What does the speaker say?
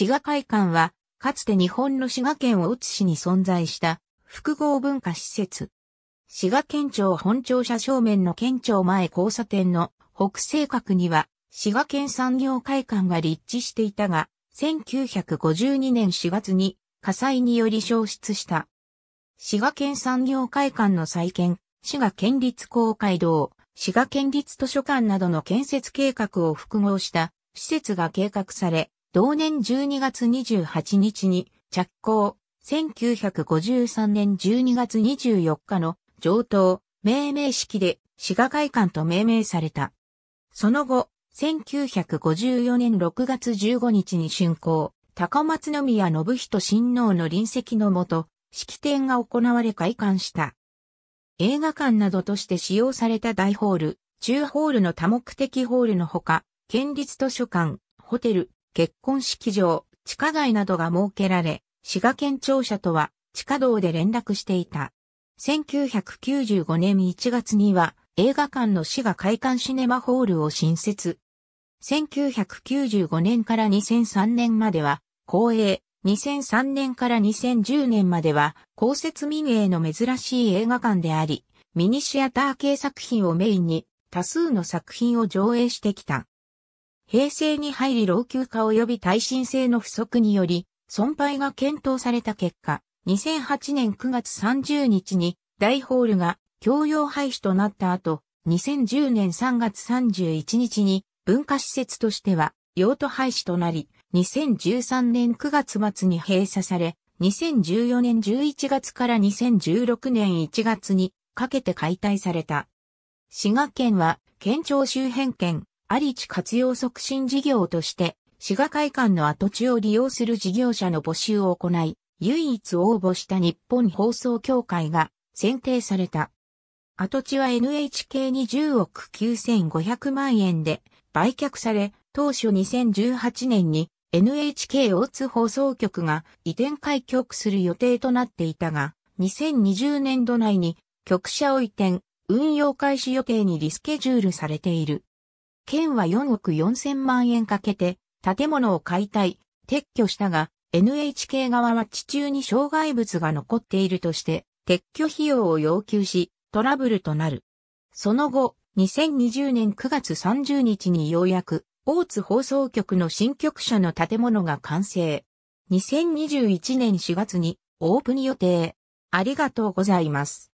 滋賀会館は、かつて日本の滋賀県打つ市に存在した複合文化施設。滋賀県庁本庁舎正面の県庁前交差点の北西角には、滋賀県産業会館が立地していたが、1952年4月に火災により消失した。滋賀県産業会館の再建、滋賀県立公会堂、滋賀県立図書館などの建設計画を複合した施設が計画され、同年12月28日に着工、1953年12月24日の上等命名式で滋賀会館と命名された。その後、1954年6月15日に竣工、高松宮信人親王の臨席のもと、式典が行われ開館した。映画館などとして使用された大ホール、中ホールの多目的ホールのほか、県立図書館、ホテル、結婚式場、地下街などが設けられ、滋賀県庁舎とは地下道で連絡していた。1995年1月には映画館の滋賀会館シネマホールを新設。1995年から2003年までは、公営、2003年から2010年までは、公設民営の珍しい映画館であり、ミニシアター系作品をメインに、多数の作品を上映してきた。平成に入り老朽化及び耐震性の不足により、損廃が検討された結果、2008年9月30日に大ホールが共用廃止となった後、2010年3月31日に文化施設としては用途廃止となり、2013年9月末に閉鎖され、2014年11月から2016年1月にかけて解体された。滋賀県は県庁周辺県あり地活用促進事業として、滋賀会館の跡地を利用する事業者の募集を行い、唯一応募した日本放送協会が選定された。跡地は NHK に10億9500万円で売却され、当初2018年に NHK 大津放送局が移転開局する予定となっていたが、2020年度内に局舎を移転、運用開始予定にリスケジュールされている。県は4億4000万円かけて、建物を解体、撤去したが、NHK 側は地中に障害物が残っているとして、撤去費用を要求し、トラブルとなる。その後、2020年9月30日にようやく、大津放送局の新局舎の建物が完成。2021年4月にオープン予定。ありがとうございます。